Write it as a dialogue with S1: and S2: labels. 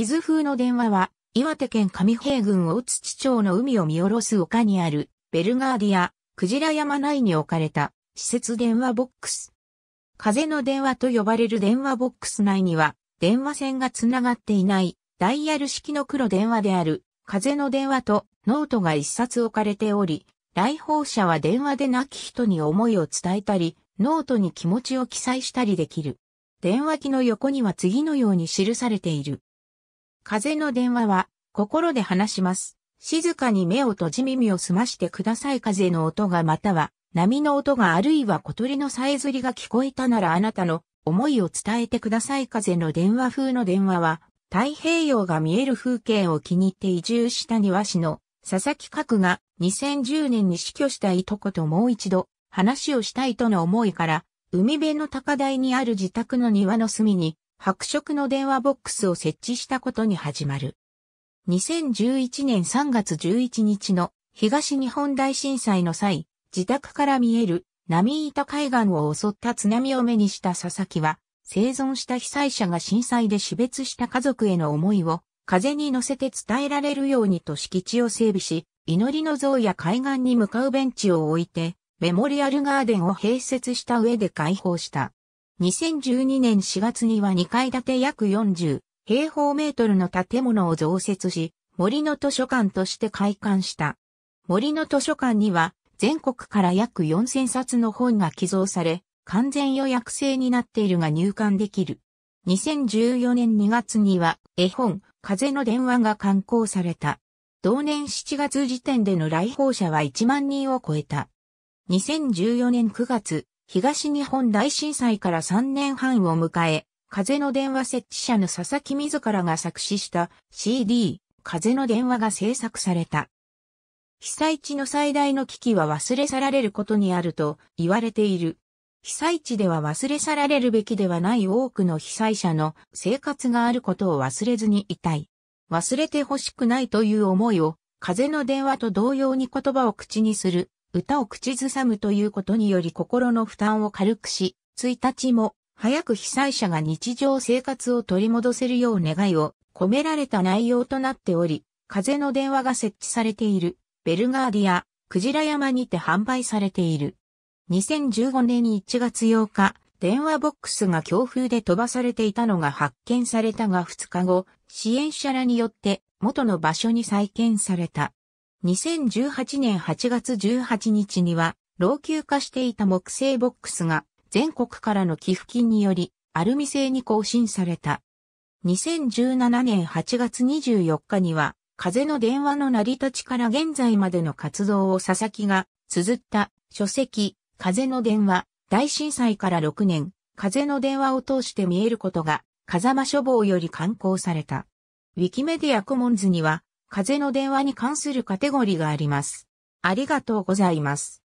S1: 地図風の電話は、岩手県上平郡大地町の海を見下ろす丘にある、ベルガーディア、クジラ山内に置かれた、施設電話ボックス。風の電話と呼ばれる電話ボックス内には、電話線がつながっていない、ダイヤル式の黒電話である、風の電話とノートが一冊置かれており、来訪者は電話で亡き人に思いを伝えたり、ノートに気持ちを記載したりできる。電話機の横には次のように記されている。風の電話は、心で話します。静かに目を閉じ耳を澄ましてください風の音がまたは、波の音があるいは小鳥のさえずりが聞こえたならあなたの思いを伝えてください風の電話風の電話は、太平洋が見える風景を気に入って移住した庭師の佐々木角が2010年に死去したいとこともう一度話をしたいとの思いから、海辺の高台にある自宅の庭の隅に白色の電話ボックスを設置したことに始まる。2011年3月11日の東日本大震災の際、自宅から見える波板海岸を襲った津波を目にした佐々木は、生存した被災者が震災で死別した家族への思いを風に乗せて伝えられるようにと敷地を整備し、祈りの像や海岸に向かうベンチを置いて、メモリアルガーデンを併設した上で開放した。2012年4月には2階建て約40平方メートルの建物を増設し、森の図書館として開館した。森の図書館には全国から約4000冊の本が寄贈され、完全予約制になっているが入館できる。2014年2月には絵本、風の電話が刊行された。同年7月時点での来訪者は1万人を超えた。2014年9月、東日本大震災から3年半を迎え、風の電話設置者の佐々木自らが作詞した CD、風の電話が制作された。被災地の最大の危機は忘れ去られることにあると言われている。被災地では忘れ去られるべきではない多くの被災者の生活があることを忘れずにいたい。忘れてほしくないという思いを、風の電話と同様に言葉を口にする歌を口ずさむということにより心の負担を軽くし、1日も早く被災者が日常生活を取り戻せるよう願いを込められた内容となっており、風の電話が設置されているベルガーディア、クジラ山にて販売されている。2015年1月8日、電話ボックスが強風で飛ばされていたのが発見されたが2日後、支援者らによって元の場所に再建された。2018年8月18日には、老朽化していた木製ボックスが全国からの寄付金によりアルミ製に更新された。2017年8月24日には、風の電話の成り立ちから現在までの活動を佐々木が綴った書籍、風の電話、大震災から6年、風の電話を通して見えることが、風間書房より刊行された。ウィキメディアコモンズには、風の電話に関するカテゴリがあります。ありがとうございます。